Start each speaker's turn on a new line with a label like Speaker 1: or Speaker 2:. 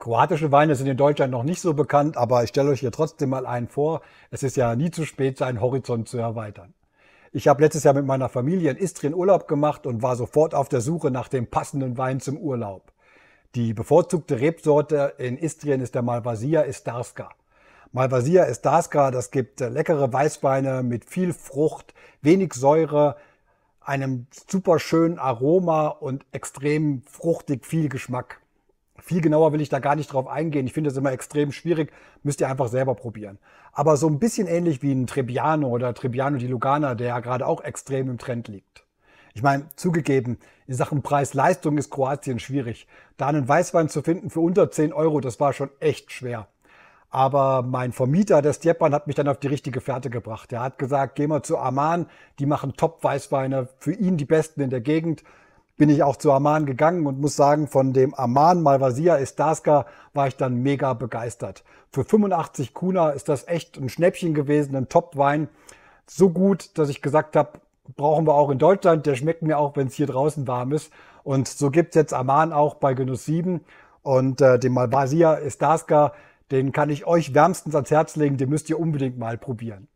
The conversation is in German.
Speaker 1: Kroatische Weine sind in Deutschland noch nicht so bekannt, aber ich stelle euch hier trotzdem mal einen vor. Es ist ja nie zu spät, seinen Horizont zu erweitern. Ich habe letztes Jahr mit meiner Familie in Istrien Urlaub gemacht und war sofort auf der Suche nach dem passenden Wein zum Urlaub. Die bevorzugte Rebsorte in Istrien ist der Malvasia Istarska. Malvasia Istarska, das gibt leckere Weißweine mit viel Frucht, wenig Säure, einem super schönen Aroma und extrem fruchtig viel Geschmack. Viel genauer will ich da gar nicht drauf eingehen. Ich finde das immer extrem schwierig. Müsst ihr einfach selber probieren. Aber so ein bisschen ähnlich wie ein Trebbiano oder Trebbiano di Lugana, der ja gerade auch extrem im Trend liegt. Ich meine, zugegeben, in Sachen Preis-Leistung ist Kroatien schwierig. Da einen Weißwein zu finden für unter 10 Euro, das war schon echt schwer. Aber mein Vermieter, der Stjepan, hat mich dann auf die richtige Fährte gebracht. Er hat gesagt, geh mal zu Aman, die machen Top-Weißweine, für ihn die besten in der Gegend bin ich auch zu Amman gegangen und muss sagen, von dem Amman Malvasia Istaska war ich dann mega begeistert. Für 85 Kuna ist das echt ein Schnäppchen gewesen, ein Top-Wein. So gut, dass ich gesagt habe, brauchen wir auch in Deutschland. Der schmeckt mir auch, wenn es hier draußen warm ist. Und so gibt's jetzt Amman auch bei Genuss 7. Und äh, den Malvasia Istaska, den kann ich euch wärmstens ans Herz legen. Den müsst ihr unbedingt mal probieren.